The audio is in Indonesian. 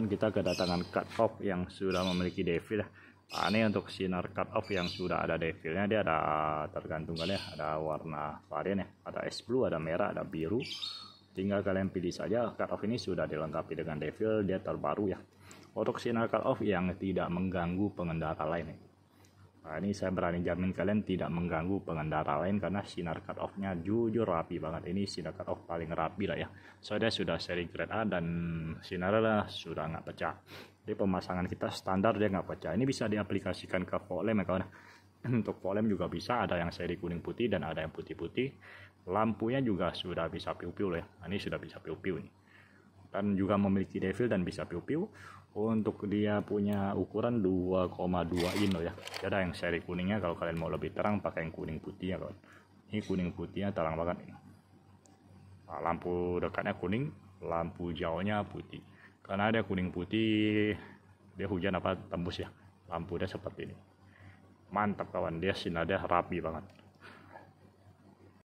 kita kedatangan cut off yang sudah memiliki devil ya aneh untuk sinar cut off yang sudah ada devilnya dia ada tergantung ya ada warna varian ya ada es blue ada merah ada biru tinggal kalian pilih saja cut off ini sudah dilengkapi dengan devil dia terbaru ya untuk sinar cut off yang tidak mengganggu pengendara lain ya. Nah, ini saya berani jamin kalian tidak mengganggu pengendara lain karena sinar cut off-nya jujur rapi banget. Ini sinar cut off paling rapi lah ya. Soalnya sudah seri grade A dan sinarnya sudah nggak pecah. Jadi pemasangan kita standar dia nggak pecah. Ini bisa diaplikasikan ke volume ya kawan. Untuk volume juga bisa ada yang seri kuning putih dan ada yang putih-putih. Lampunya juga sudah bisa piu-piu lah ya. Nah, ini sudah bisa piu-piu nih dan juga memiliki devil dan bisa piu-piu untuk dia punya ukuran 2,2 in loh ya ada yang seri kuningnya kalau kalian mau lebih terang pakai yang kuning putih ya kawan ini kuning putihnya terang banget nih nah, lampu dekatnya kuning lampu jauhnya putih karena ada kuning putih dia hujan apa tembus ya lampunya seperti ini mantap kawan dia sinarnya rapi banget